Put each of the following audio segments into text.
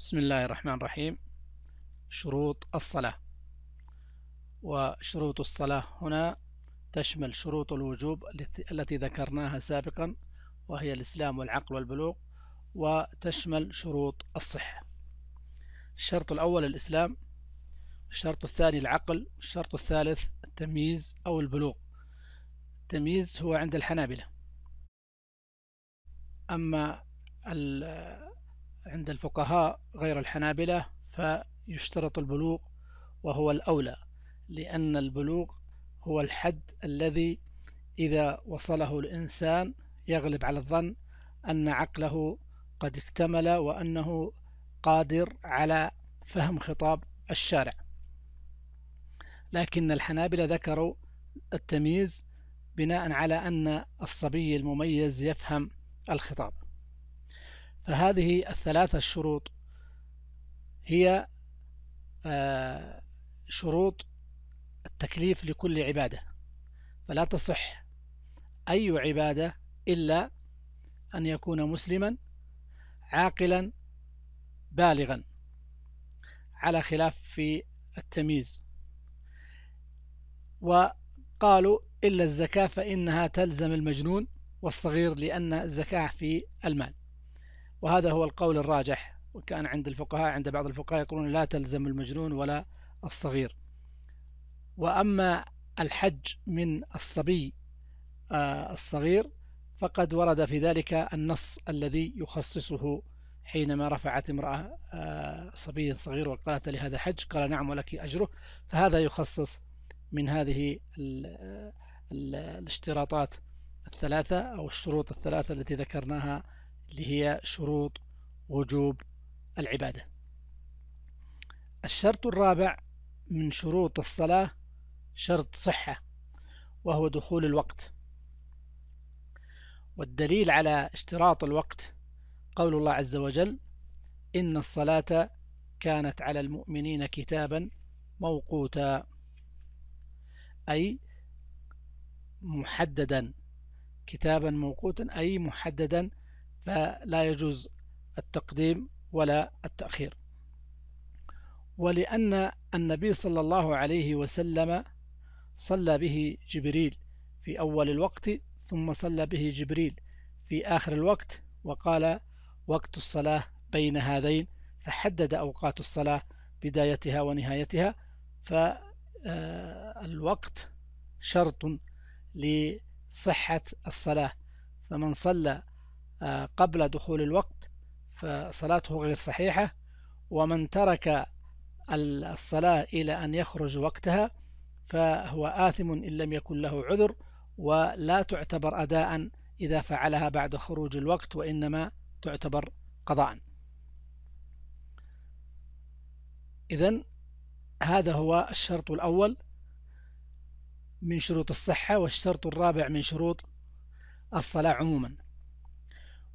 بسم الله الرحمن الرحيم شروط الصلاة وشروط الصلاة هنا تشمل شروط الوجوب التي ذكرناها سابقا وهي الإسلام والعقل والبلوغ وتشمل شروط الصحة الشرط الأول الإسلام الشرط الثاني العقل الشرط الثالث التمييز أو البلوغ التمييز هو عند الحنابلة أما عند الفقهاء غير الحنابلة فيشترط البلوغ وهو الأولى لأن البلوغ هو الحد الذي إذا وصله الإنسان يغلب على الظن أن عقله قد اكتمل وأنه قادر على فهم خطاب الشارع لكن الحنابلة ذكروا التمييز بناء على أن الصبي المميز يفهم الخطاب فهذه الثلاثة الشروط هي آه، شروط التكليف لكل عبادة فلا تصح أي عبادة إلا أن يكون مسلما عاقلا بالغا على خلاف في التمييز وقالوا إلا الزكاة فإنها تلزم المجنون والصغير لأن الزكاة في المال وهذا هو القول الراجح وكان عند الفقهاء عند بعض الفقهاء يقولون لا تلزم المجنون ولا الصغير وأما الحج من الصبي آه، الصغير فقد ورد في ذلك النص الذي يخصصه حينما رفعت امرأة آه، صبي صغير وقالت لهذا حج قال نعم ولك أجره فهذا يخصص من هذه آه، الاشتراطات الثلاثة أو الشروط الثلاثة التي ذكرناها اللي هي شروط وجوب العبادة الشرط الرابع من شروط الصلاة شرط صحة وهو دخول الوقت والدليل على اشتراط الوقت قول الله عز وجل إن الصلاة كانت على المؤمنين كتابا موقوتا أي محددا كتابا موقوتا أي محددا فلا يجوز التقديم ولا التأخير ولأن النبي صلى الله عليه وسلم صلى به جبريل في أول الوقت ثم صلى به جبريل في آخر الوقت وقال وقت الصلاة بين هذين فحدد أوقات الصلاة بدايتها ونهايتها فالوقت آه، شرط لصحة الصلاة فمن صلى آه، قبل دخول الوقت فصلاته غير صحيحة ومن ترك الصلاة إلى أن يخرج وقتها فهو آثم إن لم يكن له عذر ولا تعتبر أداء إذا فعلها بعد خروج الوقت وإنما تعتبر قضاء إذا هذا هو الشرط الأول من شروط الصحة والشرط الرابع من شروط الصلاة عموما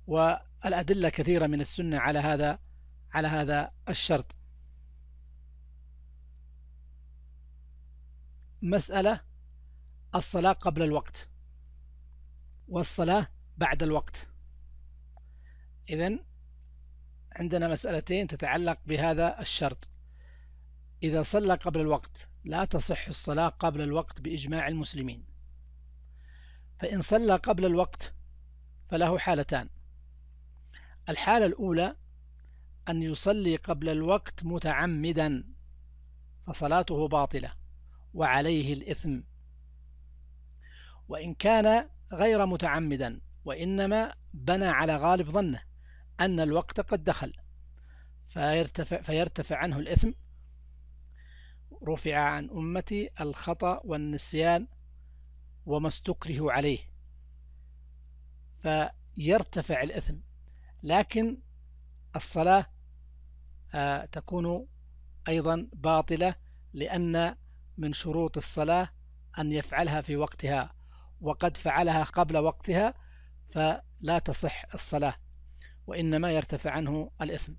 والأدلة كثيرة من السنة على هذا على هذا الشرط مسألة الصلاة قبل الوقت والصلاة بعد الوقت إذا عندنا مسألتين تتعلق بهذا الشرط إذا صلى قبل الوقت لا تصح الصلاة قبل الوقت بإجماع المسلمين فإن صلى قبل الوقت فله حالتان الحالة الأولى أن يصلي قبل الوقت متعمدا فصلاته باطلة وعليه الإثم وإن كان غير متعمدا وإنما بنى على غالب ظنه أن الوقت قد دخل فيرتفع, فيرتفع عنه الإثم رفع عن أمتي الخطأ والنسيان وما استكره عليه فيرتفع الإثم لكن الصلاة آه، تكون أيضا باطلة لأن من شروط الصلاة أن يفعلها في وقتها وقد فعلها قبل وقتها فلا تصح الصلاة وإنما يرتفع عنه الإثم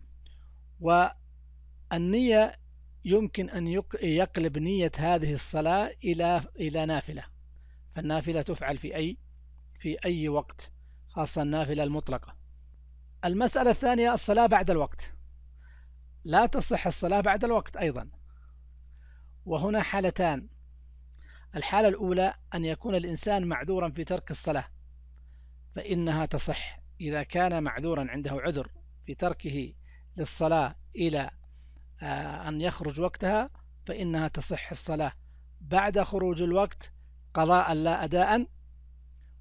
والنية يمكن أن يقلب نية هذه الصلاة إلى إلى نافلة فالنافلة تفعل في أي في أي وقت خاصة النافلة المطلقة المسألة الثانية الصلاة بعد الوقت لا تصح الصلاة بعد الوقت أيضا وهنا حالتان الحالة الأولى أن يكون الإنسان معذورا في ترك الصلاة فإنها تصح إذا كان معذورا عنده عذر في تركه للصلاة إلى آه، أن يخرج وقتها فإنها تصح الصلاة بعد خروج الوقت قضاء لا أداء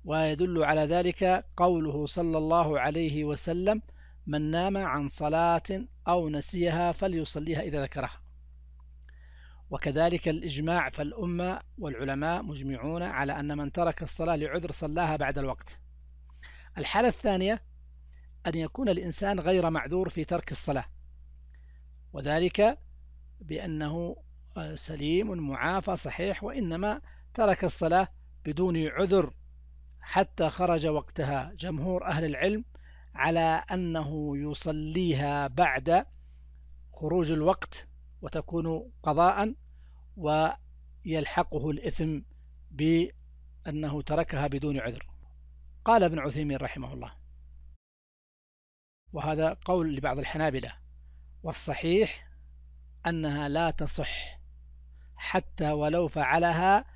ويدل على ذلك قوله صلى الله عليه وسلم من نام عن صلاة أو نسيها فليصليها إذا ذكرها وكذلك الإجماع فالأمة والعلماء مجمعون على أن من ترك الصلاة لعذر صلاها بعد الوقت الحالة الثانية أن يكون الإنسان غير معذور في ترك الصلاة وذلك بأنه آه، سليم معافى صحيح وإنما ترك الصلاة بدون عذر حتى خرج وقتها جمهور أهل العلم على أنه يصليها بعد خروج الوقت وتكون قضاء ويلحقه الإثم بأنه تركها بدون عذر قال ابن عثيمين رحمه الله وهذا قول لبعض الحنابلة والصحيح أنها لا تصح حتى ولو فعلها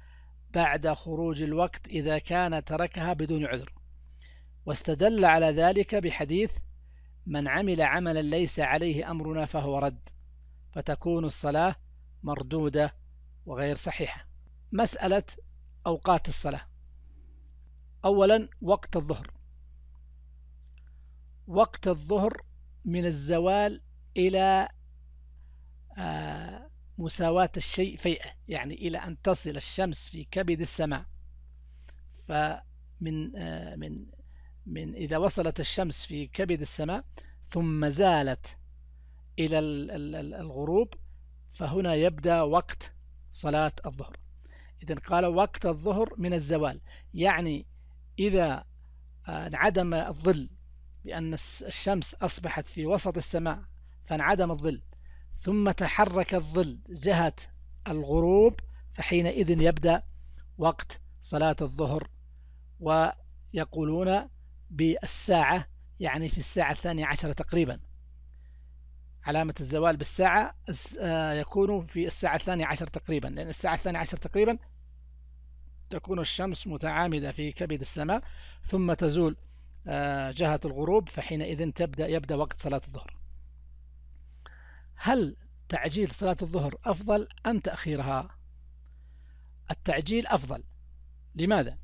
بعد خروج الوقت إذا كان تركها بدون عذر واستدل على ذلك بحديث من عمل عملا ليس عليه أمرنا فهو رد فتكون الصلاة مردودة وغير صحيحة مسألة أوقات الصلاة أولا وقت الظهر وقت الظهر من الزوال إلى آه مساواة الشيء فيئة يعني إلى أن تصل الشمس في كبد السماء فمن آه، من من إذا وصلت الشمس في كبد السماء ثم زالت إلى الغروب فهنا يبدأ وقت صلاة الظهر إذا قال وقت الظهر من الزوال يعني إذا آه، انعدم الظل بأن الشمس أصبحت في وسط السماء فانعدم الظل ثم تحرك الظل جهة الغروب فحينئذ يبدأ وقت صلاة الظهر ويقولون بالساعة يعني في الساعة الثانية عشرة تقريبا علامة الزوال بالساعة آه، يكون في الساعة الثانية عشر تقريبا لأن الساعة الثانية عشر تقريبا تكون الشمس متعامدة في كبد السماء ثم تزول آه، جهة الغروب فحينئذ تبدأ يبدأ وقت صلاة الظهر هل تعجيل صلاة الظهر أفضل أم تأخيرها التعجيل أفضل لماذا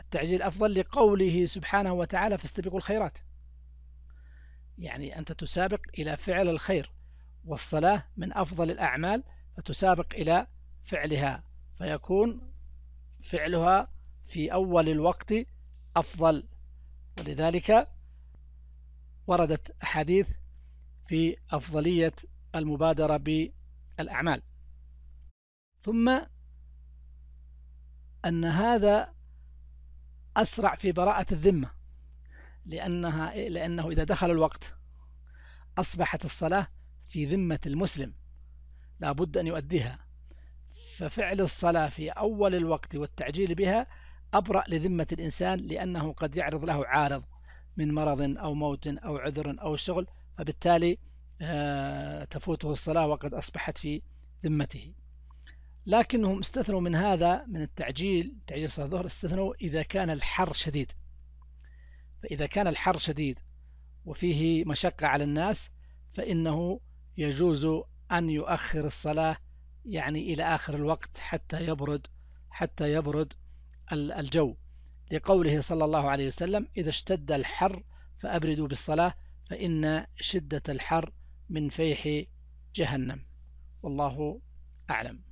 التعجيل أفضل لقوله سبحانه وتعالى فاستبقوا الخيرات يعني أنت تسابق إلى فعل الخير والصلاة من أفضل الأعمال فتسابق إلى فعلها فيكون فعلها في أول الوقت أفضل ولذلك وردت أحاديث في أفضلية المبادرة بالأعمال ثم أن هذا أسرع في براءة الذمة لأنها لأنه إذا دخل الوقت أصبحت الصلاة في ذمة المسلم لا بد أن يؤديها ففعل الصلاة في أول الوقت والتعجيل بها أبرأ لذمة الإنسان لأنه قد يعرض له عارض من مرض أو موت أو عذر أو شغل فبالتالي آه، تفوته الصلاة وقد أصبحت في ذمته لكنهم استثنوا من هذا من التعجيل تعجيل صلاة الظهر استثنوا إذا كان الحر شديد فإذا كان الحر شديد وفيه مشقة على الناس فإنه يجوز أن يؤخر الصلاة يعني إلى آخر الوقت حتى يبرد حتى يبرد الجو لقوله صلى الله عليه وسلم إذا اشتد الحر فأبردوا بالصلاة فإن شدة الحر من فيح جهنم والله أعلم